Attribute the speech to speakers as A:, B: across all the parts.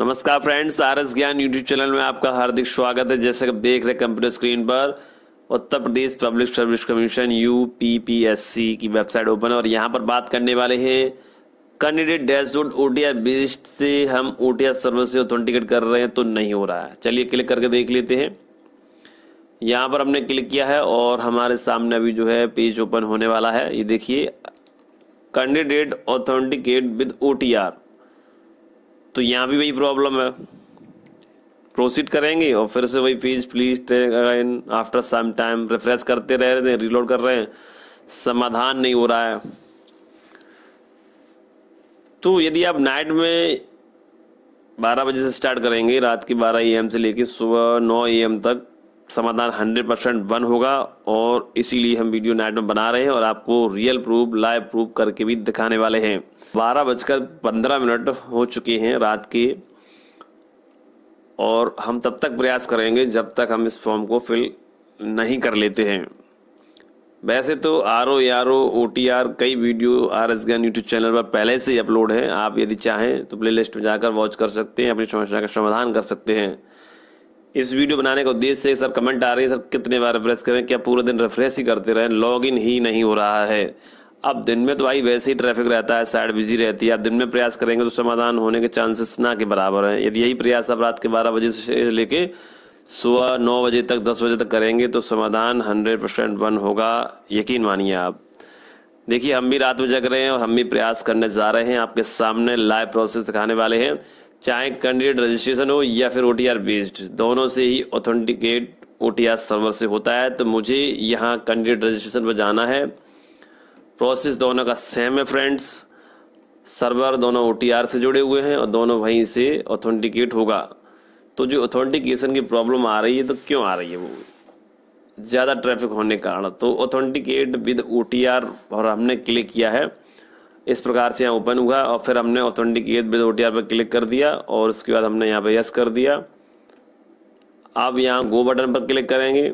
A: नमस्कार friends R S Gyan YouTube channel में आपका हार्दिक स्वागत है जैसे आप देख रहे हैं कंप्यूटर स्क्रीन पर Uttar Pradesh public service commission U P P S C की वेबसाइट ओपन है और यहाँ पर बात करने वाले हैं candidate dash dot O T based से हम ओ टी सर्विस से ऑथेंटिकेट कर रहे हैं तो नहीं हो रहा है चलिए क्लिक करके देख लेते हैं यहाँ पर हमने क्लिक किया है और हमारे सामने अभी जो है पेज ओपन होने वाला है ये देखिए candidate authenticate with O T R तो यहाँ भी वही प्रॉब्लम है प्रोसीड करेंगे और फिर से वही page please take again after some time refresh करते रह रहे हैं रिलोड कर रहे हैं समाधान नहीं हो रहा है तो यदि आप नाइट में 12 बजे से स्टार्ट करेंगे रात के 12 ए एम से लेकर सुबह 9 ए एम तक समाधान 100 परसेंट वन होगा और इसीलिए हम वीडियो नाइट में बना रहे हैं और आपको रियल प्रूफ लाइव प्रूफ करके भी दिखाने वाले हैं बारह बजकर पंद्रह मिनट हो चुके हैं रात के और हम तब तक प्रयास करेंगे जब तक हम इस फॉर्म को फिल नहीं कर लेते हैं वैसे तो R O R O O T R कई video R S Gyan YouTube channel पर पहले से ही अपलोड हैं आप यदि चाहें तो प्ले लिस्ट में जाकर वॉच कर सकते हैं अपनी समस्या का समाधान कर सकते हैं इस वीडियो बनाने का उद्देश्य से सर कमेंट आ रही है सर कितने बार रिफ्रेश करें क्या पूरा दिन रिफ्रेश ही करते रहें लॉगिन ही नहीं हो रहा है अब दिन में तो भाई वैसे ही ट्रैफिक रहता है साइड बिजी रहती है आप दिन में प्रयास करेंगे तो समाधान होने के चांसेस ना के बराबर हैं यदि यही प्रयास आप रात के बारह बजे से लेके सुबह नौ बजे तक दस बजे तक करेंगे तो समाधान हंड्रेड परसेंट वन होगा यकीन मानिए आप देखिए हम भी रात में जग रहे हैं और हम भी प्रयास करने जा रहे हैं आपके सामने लाइव प्रोसेस दिखाने वाले हैं चाहे कैंडिडेट रजिस्ट्रेशन हो या फिर ओ बेस्ड दोनों से ही ऑथेंटिकेट ओ सर्वर से होता है तो मुझे यहाँ कैंडिडेट रजिस्ट्रेशन पर जाना है प्रोसेस दोनों का सेम है फ्रेंड्स सर्वर दोनों ओ से जुड़े हुए हैं और दोनों वहीं से ऑथेंटिकेट होगा तो जो ऑथेंटिकेशन की प्रॉब्लम आ रही है तो क्यों आ रही है वो ज़्यादा ट्रैफिक होने के कारण तो ऑथेंटिकेट विद ओ और हमने क्लिक किया है इस प्रकार से यहाँ ओपन हुआ और फिर हमने ऑथेंटिकेट विद ओ पर क्लिक कर दिया और उसके बाद हमने यहाँ पे यस कर दिया आप यहाँ गो बटन पर क्लिक करेंगे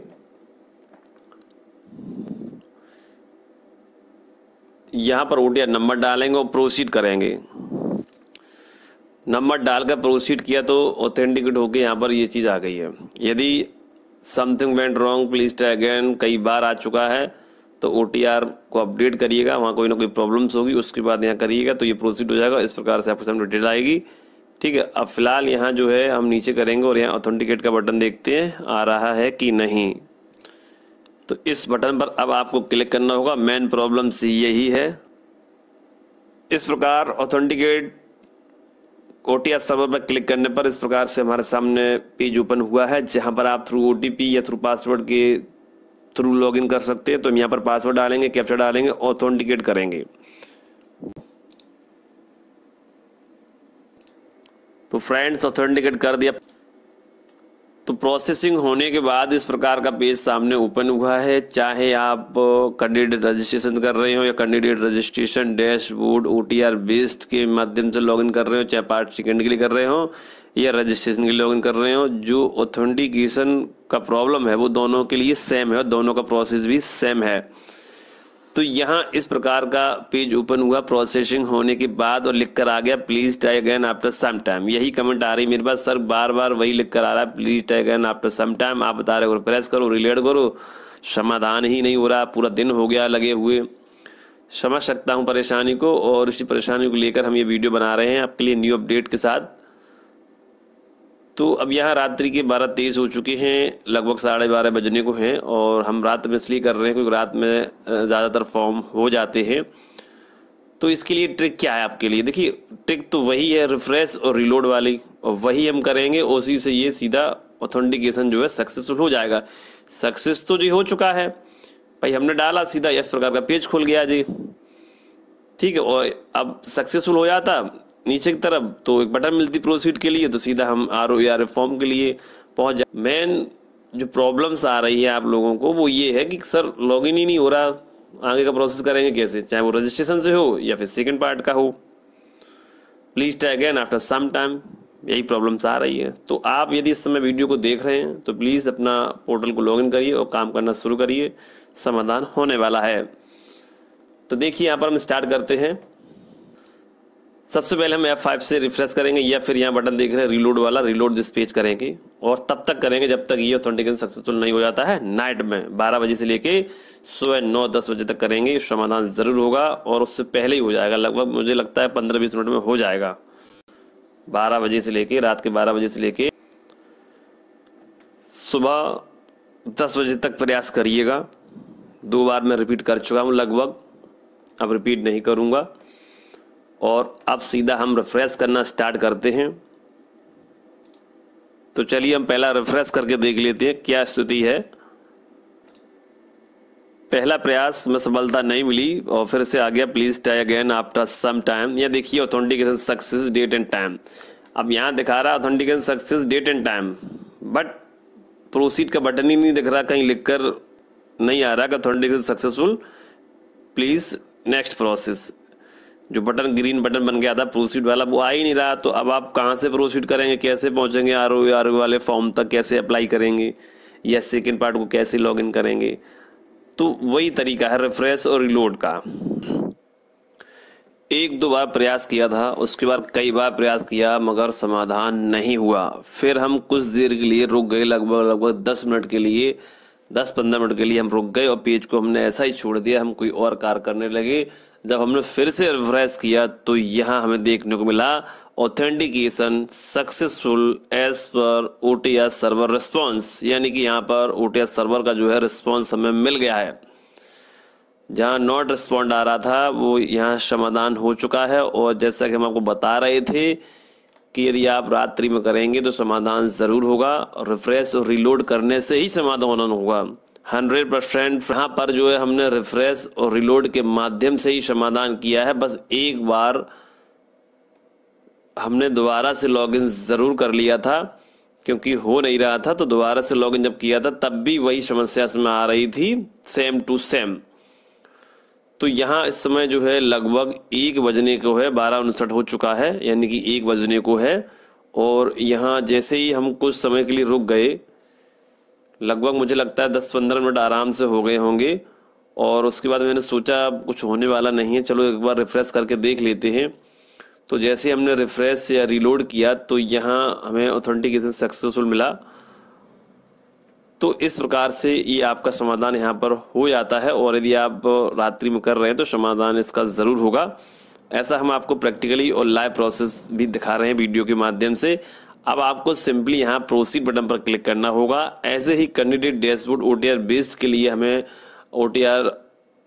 A: यहाँ पर ओ नंबर डालेंगे और प्रोसीड करेंगे नंबर डालकर प्रोसीड किया तो ऑथेंटिकेट होकर यहाँ पर ये चीज़ आ गई है यदि something went wrong please again कई बार आ चुका है तो ओ को अपडेट करिएगा वहाँ कोई ना कोई प्रॉब्लम्स होगी उसके बाद यहाँ करिएगा तो ये प्रोसीड हो जाएगा इस प्रकार से आपके सामने डिटेल आएगी ठीक है अब फिलहाल यहाँ जो है हम नीचे करेंगे और यहाँ ऑथेंटिकेट का बटन देखते हैं आ रहा है कि नहीं तो इस बटन पर अब आपको क्लिक करना होगा मेन प्रॉब्लम यही है इस प्रकार ऑथेंटिकेट ओ टी सर्वर पर क्लिक करने पर इस प्रकार से हमारे सामने पेज ओपन हुआ है जहां पर आप थ्रू ओ या थ्रू पासवर्ड के थ्रू लॉगिन कर सकते हैं तो हम यहाँ पर पासवर्ड डालेंगे कैप्चर डालेंगे ऑथेंटिकेट करेंगे तो फ्रेंड्स ऑथेंटिकेट कर दिया तो प्रोसेसिंग होने के बाद इस प्रकार का पेज सामने ओपन हुआ है चाहे आप कैंडिडेट रजिस्ट्रेशन कर रहे हो या candidate registration dashboard O T R based के माध्यम से लॉगिन कर रहे हो चाहे पार्ट सेकेंड के लिए कर रहे हो या रजिस्ट्रेशन के लिए लॉगिन कर रहे हो जो ऑथेंटिकेशन का प्रॉब्लम है वो दोनों के लिए सेम है और दोनों का प्रोसेस भी सेम है तो यहाँ इस प्रकार का पेज ओपन हुआ प्रोसेसिंग होने के बाद और लिख कर आ गया please try again after some time यही कमेंट आ रही मेरे पास सर बार बार वही लिख कर आ रहा है please try again after some time आप बता रहे हो प्रेस करो रिलेट करो समाधान ही नहीं हो रहा पूरा दिन हो गया लगे हुए समझ सकता हूँ परेशानी को और उसी परेशानी को लेकर हम ये वीडियो बना रहे हैं आपके लिए न्यू अपडेट के साथ तो अब यहाँ रात्रि के बारह तेईस हो चुके हैं लगभग साढ़े बारह बजने को हैं और हम रात में इसलिए कर रहे हैं क्योंकि रात में ज़्यादातर फॉर्म हो जाते हैं तो इसके लिए ट्रिक क्या है आपके लिए देखिए ट्रिक तो वही है रिफ्रेश और रिलोड वाली और वही हम करेंगे उसी से ये सीधा ऑथेंटिकेशन जो है सक्सेसफुल हो जाएगा सक्सेस तो जी हो चुका है भाई हमने डाला सीधा इस प्रकार का पेज खुल गया जी ठीक है और अब सक्सेसफुल हो जाता नीचे की तरफ तो एक बटन मिलती प्रोसीड के लिए तो सीधा हम आर ओ आर फॉर्म के लिए पहुंच जाए मेन जो प्रॉब्लम्स आ रही है आप लोगों को वो ये है कि सर लॉगिन ही नहीं हो रहा आगे का प्रोसेस करेंगे कैसे चाहे वो रजिस्ट्रेशन से हो या फिर सेकेंड पार्ट का हो please try again after some time यही प्रॉब्लम्स आ रही है तो आप यदि इस समय वीडियो को देख रहे हैं तो प्लीज़ अपना पोर्टल को लॉगिन करिए और काम करना शुरू करिए समाधान होने वाला है तो देखिए यहाँ पर हम स्टार्ट करते हैं सबसे पहले हम F5 से रिफ्रेश करेंगे या फिर यहाँ बटन देख रहे हैं रिलोड वाला रिलोड दिस पेज करेंगे और तब तक करेंगे जब तक ये ऑथेंटिकेशन सक्सेसफुल नहीं हो जाता है नाइट में 12 बजे से लेके सुबह नौ दस बजे तक करेंगे समाधान ज़रूर होगा और उससे पहले ही हो जाएगा लगभग मुझे लगता है पंद्रह बीस मिनट में हो जाएगा बारह बजे से लेके रात के बारह बजे से लेके सुबह दस बजे तक प्रयास करिएगा दो बार मैं रिपीट कर चुका हूँ लगभग अब रिपीट नहीं करूँगा और अब सीधा हम रिफ्रेश करना स्टार्ट करते हैं तो चलिए हम पहला रिफ्रेश करके देख लेते हैं क्या स्थिति है पहला प्रयास में सफलता नहीं मिली और फिर से आ गया please try again after some time या देखिए authentication success date and time अब यहाँ दिखा रहा authentication success date and time but proceed का बटन ही नहीं दिख रहा कहीं लिख कर नहीं आ रहा कि authentication successful please next process जो बटन ग्रीन बटन बन गया था प्रोसीड वाला वो आ ही नहीं रहा तो अब आप कहाँ से प्रोसीड करेंगे कैसे पहुँचेंगे आर ओ आर ओ वाले फॉर्म तक कैसे अप्लाई करेंगे या सेकेंड पार्ट को कैसे लॉग इन करेंगे तो वही तरीका है रिफ्रेश और रिलोड का एक दो बार प्रयास किया था उसके बाद कई बार प्रयास किया मगर समाधान नहीं हुआ फिर हम कुछ देर के लिए रुक गए लगभग लगभग दस मिनट के लिए दस पंद्रह मिनट के लिए हम रुक गए और पेज को हमने ऐसा ही छोड़ दिया हम कोई और कार करने लगे जब हमने फिर से रिफ्रेश किया तो यहाँ हमें देखने को मिला ऑथेंटिकेशन सक्सेसफुल एज पर ओ सर्वर रिस्पॉन्स यानी कि यहाँ पर ओ सर्वर का जो है रिस्पॉन्स हमें मिल गया है जहाँ नॉट रिस्पॉन्ड आ रहा था वो यहाँ समाधान हो चुका है और जैसा कि हम आपको बता रहे थे कि यदि आप रात्रि में करेंगे तो समाधान ज़रूर होगा और रिफ्रेश और रिलोड करने से ही समाधान होगा हंड्रेड परसेंट यहाँ पर जो है हमने रिफ्रेश और रिलोड के माध्यम से ही समाधान किया है बस एक बार हमने दोबारा से लॉगिन ज़रूर कर लिया था क्योंकि हो नहीं रहा था तो दोबारा से लॉगिन जब किया था तब भी वही समस्या इसमें आ रही थी सेम टू सेम तो यहाँ इस समय जो है लगभग एक बजने को है बारह उनसठ हो चुका है यानी कि एक बजने को है और यहाँ जैसे ही हम कुछ समय के लिए रुक गए लगभग मुझे लगता है दस पंद्रह मिनट आराम से हो गए होंगे और उसके बाद मैंने सोचा कुछ होने वाला नहीं है चलो एक बार रिफ़्रेश करके देख लेते हैं तो जैसे हमने रिफ़्रेश या रीलोड किया तो यहाँ हमें ऑथेंटिकेशन सक्सेसफुल मिला तो इस प्रकार से ये आपका समाधान यहाँ पर हो जाता है और यदि आप रात्रि में कर रहे हैं तो समाधान इसका ज़रूर होगा ऐसा हम आपको प्रैक्टिकली और लाइव प्रोसेस भी दिखा रहे हैं वीडियो के माध्यम से अब आपको सिंपली यहाँ प्रोसीड बटन पर क्लिक करना होगा ऐसे ही candidate dashboard O T based के लिए हमें ओ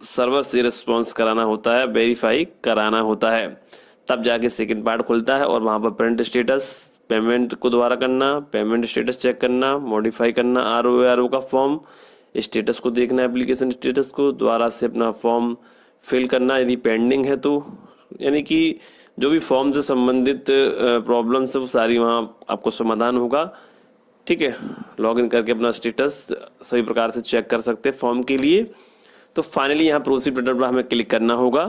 A: सर्वर से रिस्पॉन्स कराना होता है वेरीफाई कराना होता है तब जाके सेकेंड पार्ट खुलता है और वहाँ पर प्रिंट स्टेटस पेमेंट को दोबारा करना पेमेंट स्टेटस चेक करना मॉडिफाई करना आर ओ आर ओ का फॉर्म स्टेटस को देखना एप्लीकेशन स्टेटस को दोबारा से अपना फॉर्म फिल करना यदि पेंडिंग है तो यानी कि जो भी फॉर्म से संबंधित प्रॉब्लम्स है वो सारी वहाँ आपको समाधान होगा ठीक है लॉग इन करके अपना स्टेटस सभी प्रकार से चेक कर सकते हैं फॉर्म के लिए तो फाइनली यहाँ प्रोसीड बटन पर हमें क्लिक करना होगा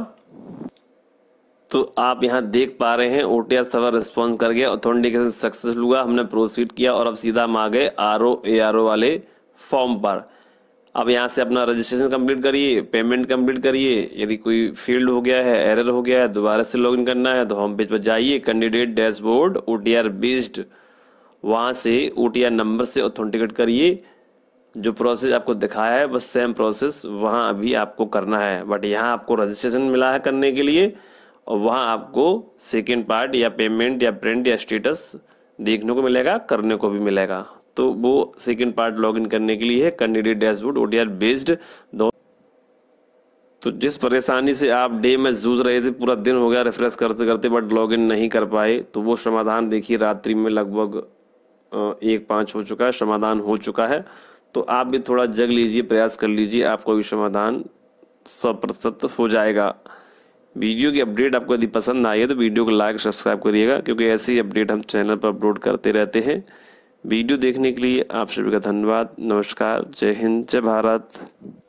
A: तो आप यहाँ देख पा रहे हैं ओ सर्वर रिस्पॉन्स कर गया ऑथेंटिकेशन सक्सेसफुल हुआ हमने प्रोसीड किया और अब सीधा हम आ गए R O A R O वाले फॉर्म पर अब यहाँ से अपना रजिस्ट्रेशन कंप्लीट करिए पेमेंट कंप्लीट करिए यदि कोई फील्ड हो गया है एरर हो गया है दोबारा से लॉगिन करना है तो होम पेज पर जाइए candidate dashboard O T R based वहाँ से ओ टी आर नंबर से ऑथेंटिकेट करिए जो प्रोसेस आपको दिखाया है बस सेम प्रोसेस वहाँ अभी आपको करना है बट यहाँ आपको रजिस्ट्रेशन मिला है करने के लिए और वहाँ आपको सेकेंड पार्ट या पेमेंट या प्रिंट या स्टेटस देखने को मिलेगा करने को भी मिलेगा तो वो सेकेंड पार्ट लॉगिन करने के लिए है कैंडिडेट डैशबोर्ड ओडीआर बेस्ड दो तो जिस परेशानी से आप डे में जूझ रहे थे पूरा दिन हो गया रिफ्रेश करते करते बट लॉगिन नहीं कर पाए तो वो समाधान देखिए रात्रि में लगभग एक पाँच हो चुका है समाधान हो चुका है तो आप भी थोड़ा जग लीजिए प्रयास कर लीजिए आपको भी समाधान सौ प्रतिशत हो जाएगा वीडियो की अपडेट आपको यदि पसंद आई है तो वीडियो को लाइक सब्सक्राइब करिएगा क्योंकि ऐसे ही अपडेट हम चैनल पर अपलोड करते रहते हैं वीडियो देखने के लिए आप सभी का धन्यवाद नमस्कार जय हिंद जय भारत